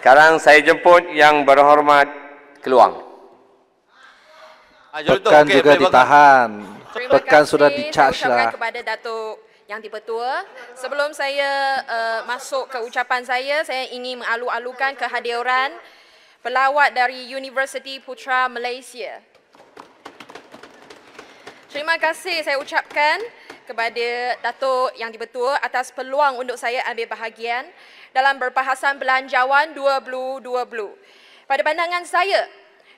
Sekarang saya jemput yang berhormat keluar. Ah, Pekan okay, juga ditahan. Terima Pekan kasih. sudah di-charge lah. kepada Datuk Yang Dipertua. Sebelum saya uh, masuk ke ucapan saya, saya ingin mengalu-alukan kehadiran pelawat dari Universiti Putra Malaysia. Terima kasih saya ucapkan kepada Datuk Yang Dipertua atas peluang untuk saya ambil bahagian dalam berbahasan belanjawan 2020. Pada pandangan saya,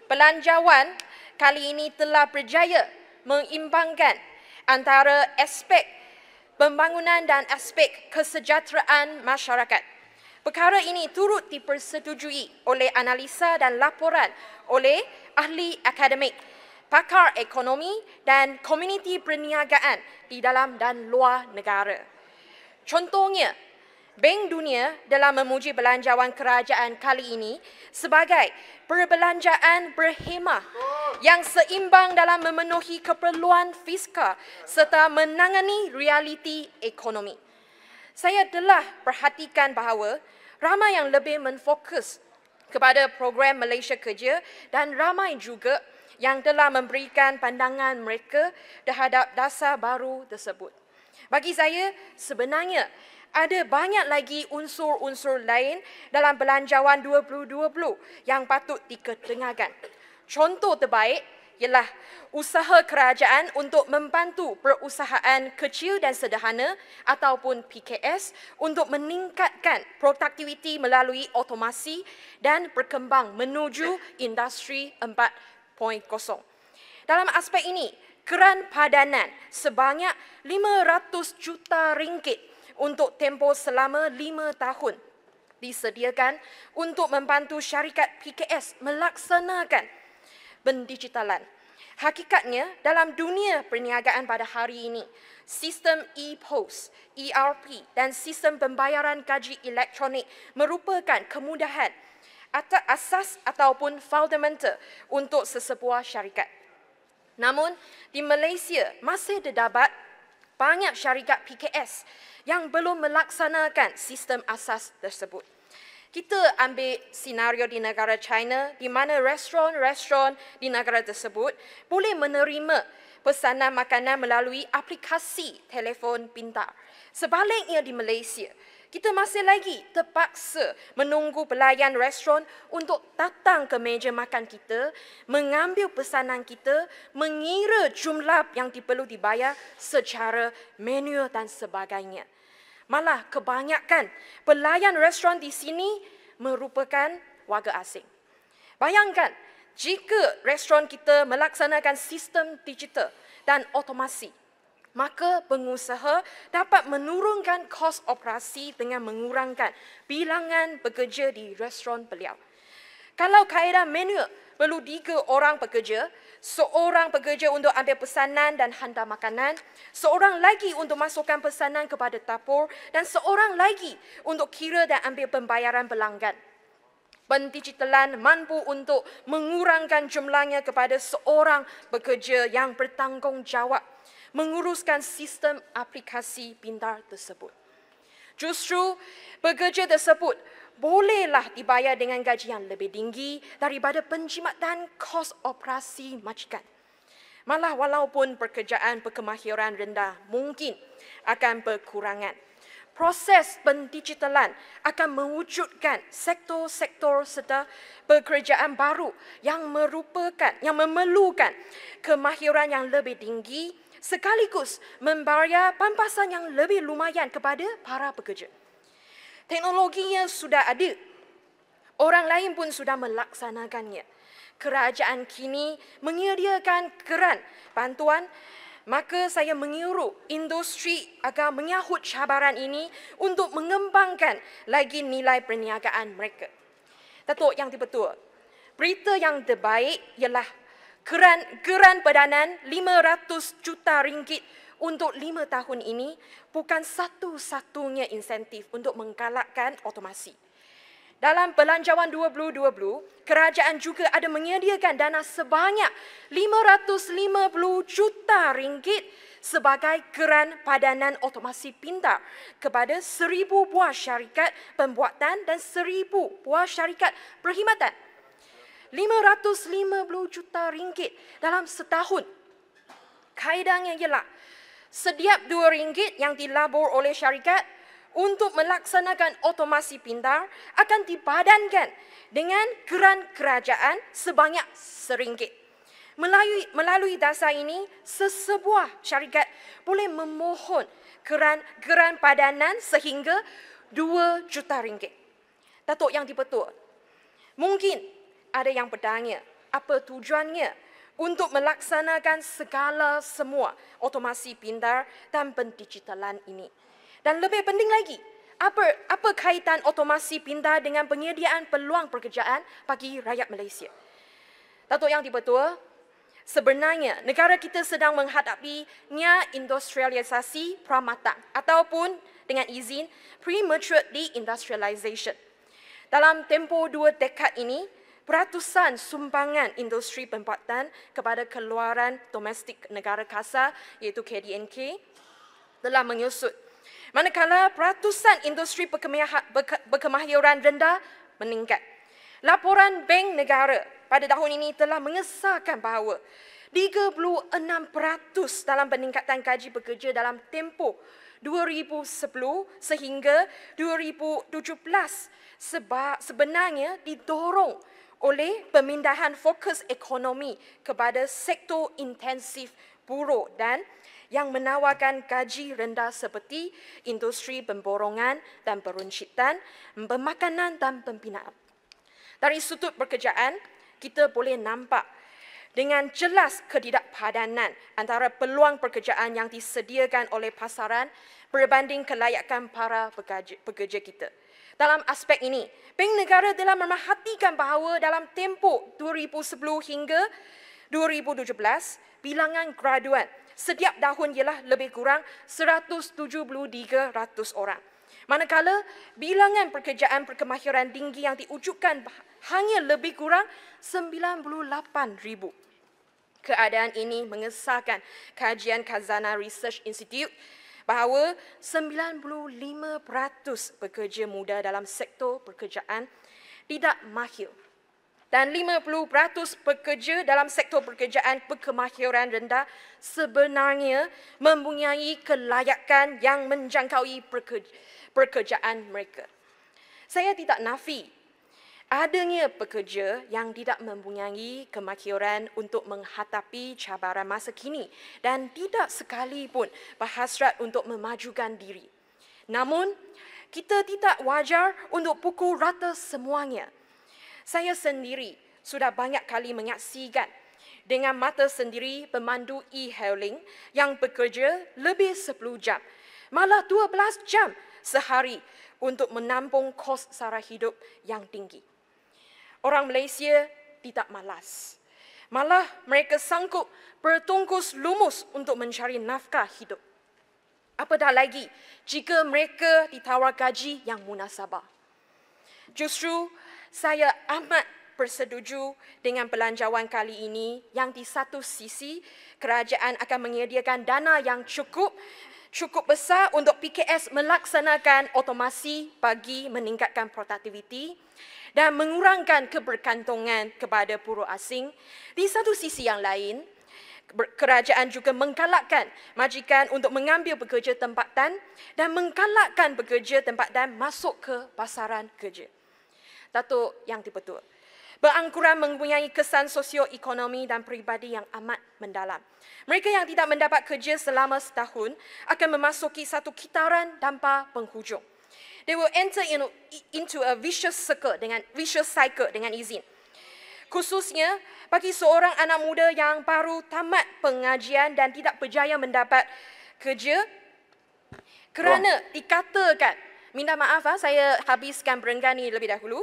belanjawan kali ini telah berjaya mengimbangkan antara aspek pembangunan dan aspek kesejahteraan masyarakat. Perkara ini turut dipersetujui oleh analisa dan laporan oleh ahli akademik, pakar ekonomi dan komuniti perniagaan di dalam dan luar negara. Contohnya, Bank Dunia dalam memuji belanjawan kerajaan kali ini sebagai perbelanjaan berhemah yang seimbang dalam memenuhi keperluan fiskal serta menangani realiti ekonomi. Saya telah perhatikan bahawa ramai yang lebih menfokus kepada program Malaysia Kerja dan ramai juga yang telah memberikan pandangan mereka terhadap dasar baru tersebut. Bagi saya, sebenarnya ada banyak lagi unsur-unsur lain dalam belanjawan 2020 yang patut diketengahkan. Contoh terbaik ialah usaha kerajaan untuk membantu perusahaan kecil dan sederhana ataupun PKS untuk meningkatkan produktiviti melalui otomasi dan berkembang menuju industri 4.0. Dalam aspek ini, keran padanan sebanyak 500 juta ringgit untuk tempoh selama lima tahun disediakan untuk membantu syarikat PKS melaksanakan pendigitalan. Hakikatnya, dalam dunia perniagaan pada hari ini, sistem e-post, ERP dan sistem pembayaran gaji elektronik merupakan kemudahan atau asas ataupun fundamental untuk sesebuah syarikat. Namun, di Malaysia masih terdapat banyak syarikat PKS yang belum melaksanakan sistem asas tersebut. Kita ambil senario di negara China di mana restoran-restoran di negara tersebut boleh menerima pesanan makanan melalui aplikasi telefon pintar. Sebaliknya di Malaysia, kita masih lagi terpaksa menunggu pelayan restoran untuk datang ke meja makan kita, mengambil pesanan kita, mengira jumlah yang perlu dibayar secara manual dan sebagainya. Malah kebanyakan pelayan restoran di sini merupakan warga asing. Bayangkan jika restoran kita melaksanakan sistem digital dan otomasi, maka pengusaha dapat menurunkan kos operasi dengan mengurangkan bilangan pekerja di restoran beliau. Kalau kaedah menu perlu 3 orang pekerja, seorang pekerja untuk ambil pesanan dan hantar makanan, seorang lagi untuk masukkan pesanan kepada tapur, dan seorang lagi untuk kira dan ambil pembayaran pelanggan. Pendigitalan mampu untuk mengurangkan jumlahnya kepada seorang pekerja yang bertanggungjawab menguruskan sistem aplikasi pintar tersebut. Justru pekerja tersebut bolehlah dibayar dengan gaji yang lebih tinggi daripada penjimatan kos operasi majikan. Malah walaupun pekerjaan berkemahiran rendah mungkin akan berkurangan. Proses pendigitalan akan mewujudkan sektor-sektor serta pekerjaan baru yang merupakan, yang memerlukan kemahiran yang lebih tinggi sekaligus membayar pampasan yang lebih lumayan kepada para pekerja. Teknologinya sudah ada. Orang lain pun sudah melaksanakannya. Kerajaan kini menyediakan keran bantuan Maka saya mengiru industri agar menyahut cabaran ini untuk mengembangkan lagi nilai perniagaan mereka. Datuk yang dipertua, berita yang terbaik ialah keran-keran geran perdanan 500 juta ringgit untuk lima tahun ini bukan satu-satunya insentif untuk menggalakkan otomasi. Dalam Belanjawan 2020, kerajaan juga ada menyediakan dana sebanyak 550 juta ringgit sebagai geran padanan otomasi pintar kepada seribu buah syarikat pembuatan dan seribu buah syarikat perkhidmatan. 550 juta ringgit dalam setahun. Kaedahnya ialah setiap dua ringgit yang dilabur oleh syarikat untuk melaksanakan otomasi pintar akan dipadankan dengan keran kerajaan sebanyak seringgit Melalui, melalui dasar ini, sesebuah syarikat boleh memohon keran keran padanan sehingga dua juta. Ringgit. Datuk yang dipetua, mungkin ada yang bertanya apa tujuannya untuk melaksanakan segala semua otomasi pintar dan pendigitalan ini. Dan lebih penting lagi, apa apa kaitan otomasi pintar dengan penyediaan peluang pekerjaan bagi rakyat Malaysia? Datuk yang dipertua, sebenarnya negara kita sedang menghadapi nya industrialisasi pramatang ataupun dengan izin premature deindustrialisation Dalam tempoh dua dekad ini, peratusan sumbangan industri pembuatan kepada keluaran domestik negara kasar iaitu KDNK telah menyusut. Manakala peratusan industri berkemahiran rendah meningkat. Laporan Bank Negara pada tahun ini telah mengesahkan bahawa 36% dalam peningkatan gaji pekerja dalam tempoh 2010 sehingga 2017 sebab sebenarnya didorong oleh pemindahan fokus ekonomi kepada sektor intensif buruk dan yang menawarkan gaji rendah seperti industri pemborongan dan peruncitan, pemakanan dan pembinaan. Dari sudut pekerjaan, kita boleh nampak dengan jelas ketidakpadanan antara peluang pekerjaan yang disediakan oleh pasaran berbanding kelayakan para pekerja, pekerja kita dalam aspek ini. Bank negara telah memerhatikan bahawa dalam tempoh 2010 hingga 2017, bilangan graduan setiap tahun ialah lebih kurang 173,000 orang. Manakala, bilangan pekerjaan perkemahiran tinggi yang diujukkan hanya lebih kurang 98,000. Keadaan ini mengesahkan kajian Kazana Research Institute bahawa 95% pekerja muda dalam sektor pekerjaan tidak mahir dan 50% pekerja dalam sektor pekerjaan berkemahiran rendah sebenarnya mempunyai kelayakan yang menjangkaui pekerjaan mereka. Saya tidak nafi Adanya pekerja yang tidak mempunyai kemahiran untuk menghadapi cabaran masa kini dan tidak sekalipun berhasrat untuk memajukan diri. Namun, kita tidak wajar untuk pukul rata semuanya. Saya sendiri sudah banyak kali menyaksikan dengan mata sendiri pemandu e-hailing yang bekerja lebih 10 jam, malah 12 jam sehari untuk menampung kos sara hidup yang tinggi orang Malaysia tidak malas. Malah mereka sanggup bertungkus lumus untuk mencari nafkah hidup. Apatah lagi jika mereka ditawar gaji yang munasabah. Justru saya amat bersetuju dengan pelanjawan kali ini yang di satu sisi kerajaan akan menyediakan dana yang cukup cukup besar untuk PKS melaksanakan otomasi bagi meningkatkan produktiviti dan mengurangkan keberkantongan kepada pura asing. Di satu sisi yang lain, kerajaan juga menggalakkan majikan untuk mengambil pekerja tempatan dan menggalakkan pekerja tempatan masuk ke pasaran kerja. Datuk yang dipetua. Berangkuran mempunyai kesan sosioekonomi dan peribadi yang amat mendalam. Mereka yang tidak mendapat kerja selama setahun akan memasuki satu kitaran dampak penghujung they will enter in, into a vicious circle dengan vicious cycle dengan izin. Khususnya bagi seorang anak muda yang baru tamat pengajian dan tidak berjaya mendapat kerja kerana oh. dikatakan, minta maaf ah saya habiskan berenggan ini lebih dahulu.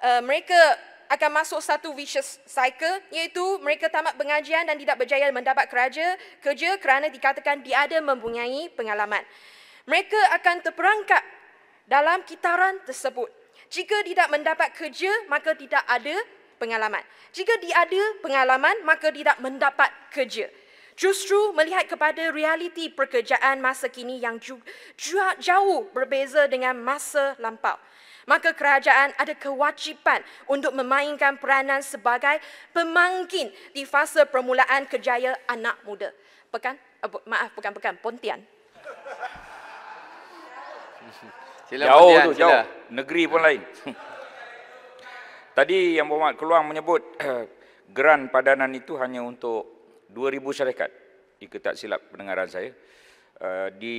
Uh, mereka akan masuk satu vicious cycle iaitu mereka tamat pengajian dan tidak berjaya mendapat kerja kerja kerana dikatakan dia ada mempunyai pengalaman. Mereka akan terperangkap dalam kitaran tersebut. Jika tidak mendapat kerja, maka tidak ada pengalaman. Jika diada pengalaman, maka tidak mendapat kerja. Justru melihat kepada realiti pekerjaan masa kini yang jauh berbeza dengan masa lampau. Maka kerajaan ada kewajipan untuk memainkan peranan sebagai pemangkin di fasa permulaan kerjaya anak muda. Pekan? Eh, maaf, bukan pekan, pontian. sila jauh Madian, tu sila. jauh negeri pun lain tadi yang berhormat keluar menyebut geran padanan itu hanya untuk 2000 syarikat jika tak silap pendengaran saya eh, di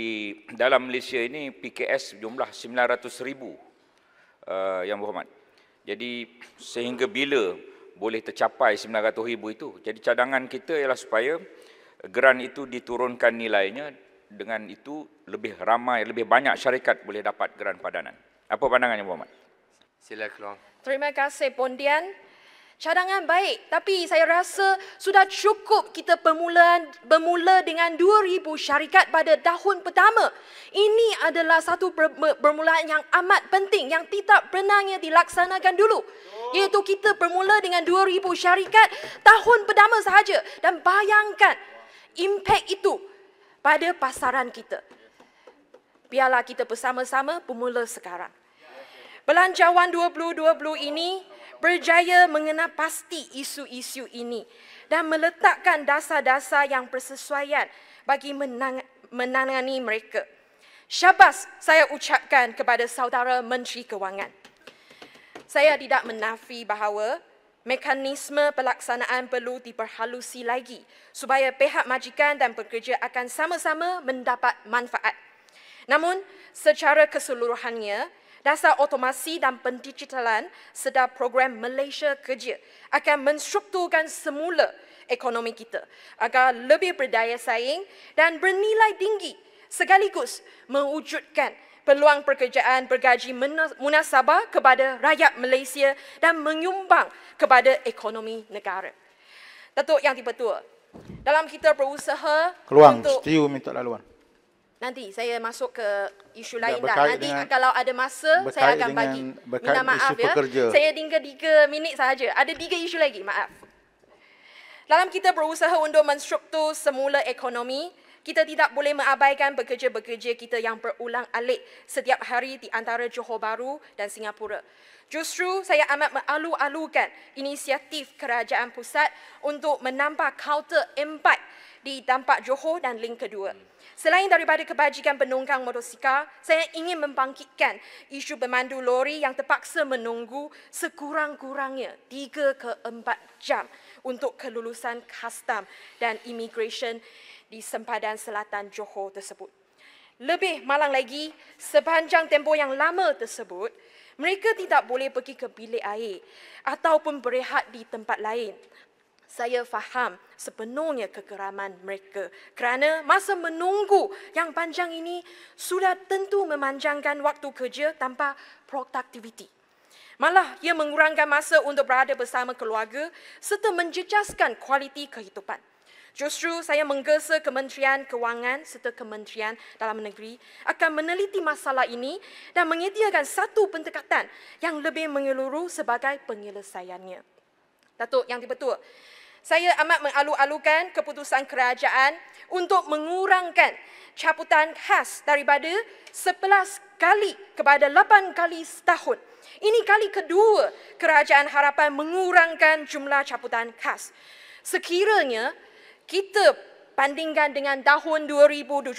dalam Malaysia ini PKS jumlah 900,000 eh, yang berhormat jadi sehingga bila boleh tercapai 900,000 itu jadi cadangan kita ialah supaya geran itu diturunkan nilainya dengan itu lebih ramai, lebih banyak syarikat boleh dapat geran padanan. Apa pandangannya, Muhammad? Sila keluar. Terima kasih, Pondian. Cadangan baik, tapi saya rasa sudah cukup kita permulaan bermula dengan 2,000 syarikat pada tahun pertama. Ini adalah satu permulaan yang amat penting yang tidak pernahnya dilaksanakan dulu. Iaitu kita bermula dengan 2,000 syarikat tahun pertama sahaja. Dan bayangkan impak itu pada pasaran kita. Biarlah kita bersama-sama bermula sekarang. Belanjawan 2020 ini berjaya mengenal pasti isu-isu ini dan meletakkan dasar-dasar yang persesuaian bagi menangani mereka. Syabas saya ucapkan kepada saudara Menteri Kewangan. Saya tidak menafi bahawa mekanisme pelaksanaan perlu diperhalusi lagi supaya pihak majikan dan pekerja akan sama-sama mendapat manfaat. Namun, secara keseluruhannya, dasar otomasi dan pendigitalan sedar program Malaysia Kerja akan menstrukturkan semula ekonomi kita agar lebih berdaya saing dan bernilai tinggi sekaligus mewujudkan peluang pekerjaan bergaji munasabah kepada rakyat Malaysia dan menyumbang kepada ekonomi negara. Datuk Yang Dipertua, dalam kita berusaha Keluang, untuk... Keluang, setiu minta laluan. Nanti saya masuk ke isu lain dah. Nanti dengan, kalau ada masa, saya akan bagi. Minta maaf ya. Pekerja. Saya tinggal tiga minit saja. Ada tiga isu lagi, maaf. Dalam kita berusaha untuk menstruktur semula ekonomi, kita tidak boleh mengabaikan bekerja-bekerja kita yang berulang alik setiap hari di antara Johor Bahru dan Singapura. Justru saya amat mengalu-alukan inisiatif kerajaan pusat untuk menambah kaunter impact di tampak Johor dan link kedua. Selain daripada kebajikan penunggang motosikal, saya ingin membangkitkan isu pemandu lori yang terpaksa menunggu sekurang-kurangnya 3 ke 4 jam untuk kelulusan custom dan immigration di sempadan selatan Johor tersebut. Lebih malang lagi, sepanjang tempoh yang lama tersebut, mereka tidak boleh pergi ke bilik air ataupun berehat di tempat lain. Saya faham sepenuhnya kegeraman mereka kerana masa menunggu yang panjang ini sudah tentu memanjangkan waktu kerja tanpa produktiviti. Malah ia mengurangkan masa untuk berada bersama keluarga serta menjejaskan kualiti kehidupan. Justru saya menggesa Kementerian Kewangan serta Kementerian Dalam Negeri akan meneliti masalah ini dan menyediakan satu pendekatan yang lebih menyeluruh sebagai penyelesaiannya. Datuk Yang Dipertua, saya amat mengalu-alukan keputusan kerajaan untuk mengurangkan caputan khas daripada 11 kali kepada 8 kali setahun. Ini kali kedua kerajaan harapan mengurangkan jumlah caputan khas. Sekiranya kita bandingkan dengan tahun 2017,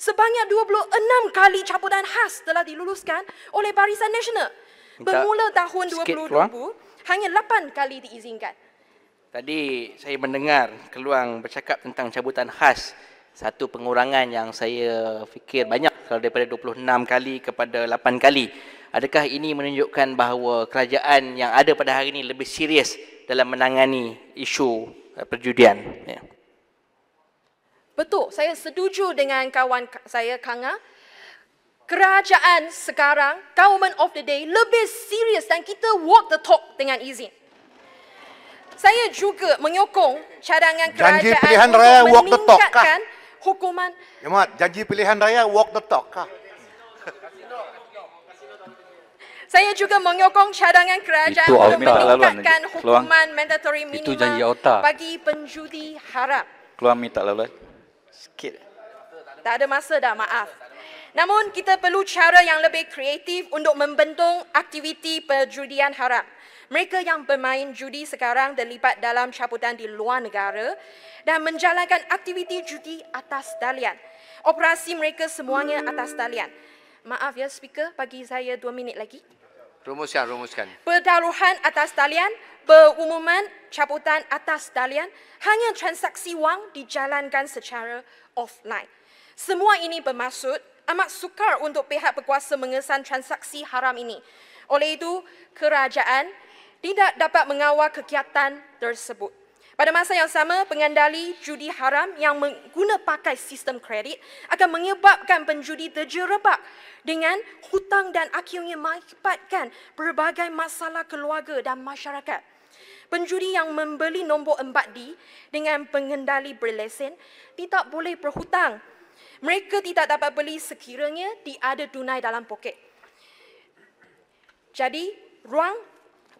sebanyak 26 kali cabutan khas telah diluluskan oleh Barisan Nasional. Bermula tahun 2020, hanya 8 kali diizinkan. Tadi saya mendengar Keluang bercakap tentang cabutan khas satu pengurangan yang saya fikir banyak kalau daripada 26 kali kepada 8 kali. Adakah ini menunjukkan bahawa kerajaan yang ada pada hari ini lebih serius dalam menangani isu Eh, perjudian. Ya. Betul, saya setuju dengan kawan saya, Kanga. Kerajaan sekarang, government of the day, lebih serius dan kita walk the talk dengan izin. Saya juga menyokong cadangan kerajaan janji raya, untuk meningkatkan walk the talk, hukuman. Jemaat, janji pilihan raya walk the talk kah? Saya juga menyokong cadangan kerajaan untuk meningkatkan hukuman Keluar. mandatory minimum bagi penjudi harap. Keluar minta laluan. Sikit. Tak ada masa dah, maaf. Namun kita perlu cara yang lebih kreatif untuk membentuk aktiviti perjudian harap. Mereka yang bermain judi sekarang terlibat dalam cabutan di luar negara dan menjalankan aktiviti judi atas talian. Operasi mereka semuanya atas talian. Maaf ya speaker, bagi saya dua minit lagi. Rumuskan, rumuskan. Pertaruhan atas talian, pengumuman caputan atas talian, hanya transaksi wang dijalankan secara offline. Semua ini bermaksud amat sukar untuk pihak berkuasa mengesan transaksi haram ini. Oleh itu, kerajaan tidak dapat mengawal kegiatan tersebut. Pada masa yang sama, pengendali judi haram yang menggunakan pakai sistem kredit akan menyebabkan penjudi terjerebak dengan hutang dan akhirnya mengakibatkan berbagai masalah keluarga dan masyarakat. Penjudi yang membeli nombor 4D dengan pengendali berlesen tidak boleh berhutang. Mereka tidak dapat beli sekiranya tiada tunai dalam poket. Jadi, ruang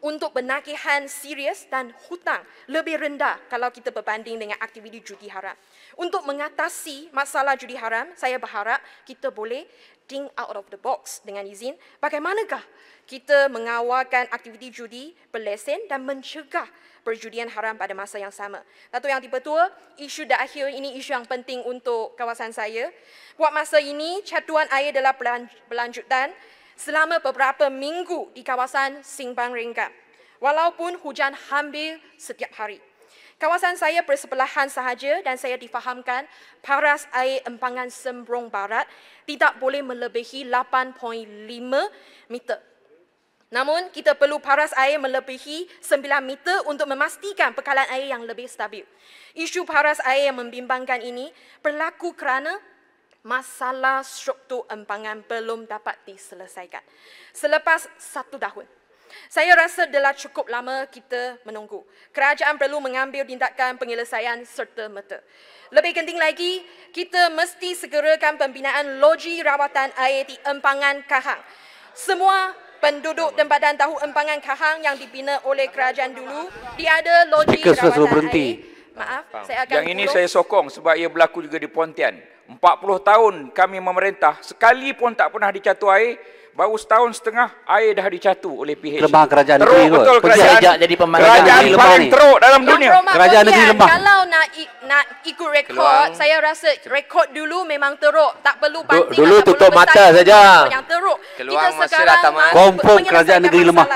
untuk penagihan serius dan hutang lebih rendah kalau kita berbanding dengan aktiviti judi haram. Untuk mengatasi masalah judi haram, saya berharap kita boleh think out of the box dengan izin bagaimanakah kita mengawalkan aktiviti judi berlesen dan mencegah perjudian haram pada masa yang sama. Satu yang tiba dipertua, isu dah akhir ini isu yang penting untuk kawasan saya. Buat masa ini, catuan air adalah pelanjutan selama beberapa minggu di kawasan Simpang Ringgap walaupun hujan hampir setiap hari. Kawasan saya bersebelahan sahaja dan saya difahamkan paras air empangan Sembrong Barat tidak boleh melebihi 8.5 meter. Namun, kita perlu paras air melebihi 9 meter untuk memastikan pekalan air yang lebih stabil. Isu paras air yang membimbangkan ini berlaku kerana masalah struktur empangan belum dapat diselesaikan. Selepas satu tahun, saya rasa telah cukup lama kita menunggu. Kerajaan perlu mengambil tindakan penyelesaian serta merta. Lebih penting lagi, kita mesti segerakan pembinaan loji rawatan air di empangan Kahang. Semua penduduk tempatan tahu empangan Kahang yang dibina oleh kerajaan dulu, dia ada loji rawatan air maaf Faham. saya akan yang ini kurung. saya sokong sebab ia berlaku juga di Pontian 40 tahun kami memerintah sekali pun tak pernah dicatu air baru setahun setengah air dah dicatu oleh PH kerajaan kerajaan teruk negeri betul kerajaan, kerajaan jadi pemandangan kerajaan paling teruk dalam dunia kerajaan negeri lemah kalau nak nak ikut rekod Keluang. saya rasa rekod dulu memang teruk tak perlu banting du, dulu tutup mata saja yang teruk Keluang kita sekarang mas- kompon kerajaan negeri lemah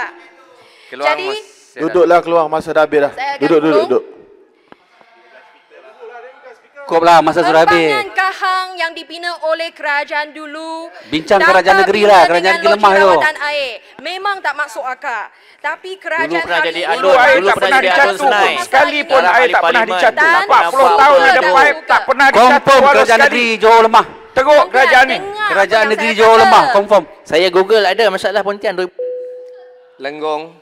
jadi duduklah keluar masa dah habis dah duduk, duduk duduk duduk Cukup lah masa sudah habis. Bangunan Kahang yang dibina oleh kerajaan dulu. Bincang kerajaan negeri lah, kerajaan negeri lemah tu. Memang tak masuk akal. Tapi kerajaan dulu pernah jadi alun, dulu air tak pernah dicatu. Sekali pun air tak pernah dicatu. 40 tahun ada paip tak pernah dicatu. Confirm kerajaan negeri jauh lemah. Teruk kerajaan ni. Kerajaan negeri jauh lemah, confirm. Saya google ada masalah Pontian. Lenggong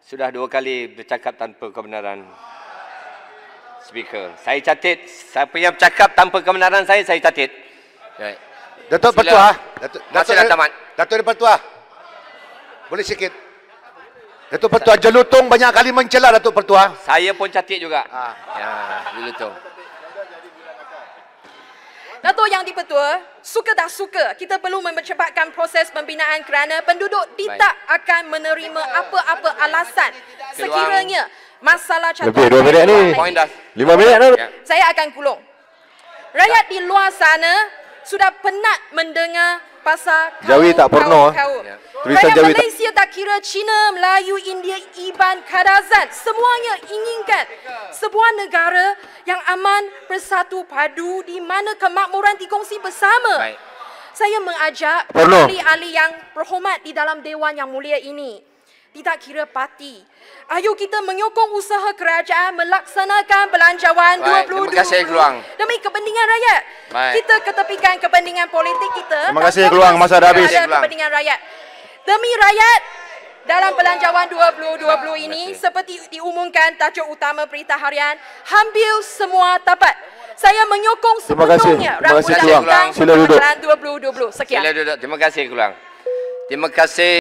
sudah dua kali bercakap tanpa kebenaran speaker. Saya catit, siapa yang cakap tanpa kebenaran saya saya catat. Datuk Pertua, Datuk Datuk Datuk, Datuk, Datuk, Datuk Pertua. Boleh sikit. Datuk Pertua Jelutong banyak kali mencela Datuk Pertua. Saya pun catat juga. Ha. Ya, Jelutong. Datuk Yang Dipertua, suka tak suka kita perlu mempercepatkan proses pembinaan kerana penduduk tidak akan menerima apa-apa alasan sekiranya masalah catatan. Lebih dua minit ni. Poin dah. Lima minit dah. Ya. Saya akan kulung. Rakyat di luar sana sudah penat mendengar pasal kaum Jawi tak porno. Eh. Ya. Ya. Tulisan Jawi Malaysia tak kira Cina, Melayu, India, Iban, Kadazan. Semuanya inginkan sebuah negara yang aman, bersatu, padu di mana kemakmuran dikongsi bersama. Baik. Saya mengajak ahli-ahli yang berhormat di dalam Dewan Yang Mulia ini tidak kira parti. Ayuh kita menyokong usaha kerajaan melaksanakan belanjawan Baik, 2020. Terima kasih keluang. Demi kepentingan rakyat. Baik. Kita ketepikan kepentingan politik kita. Terima kasih keluang masa dah habis. Terima kepentingan rakyat. Demi rakyat dalam belanjawan 2020 ini seperti diumumkan tajuk utama berita harian hampir semua dapat. Saya menyokong Terima sepenuhnya. Kasih. Terima kasih. Terima kasih keluang. Sila duduk. 2020. Sekian. Sila duduk. Terima kasih keluang. Terima kasih.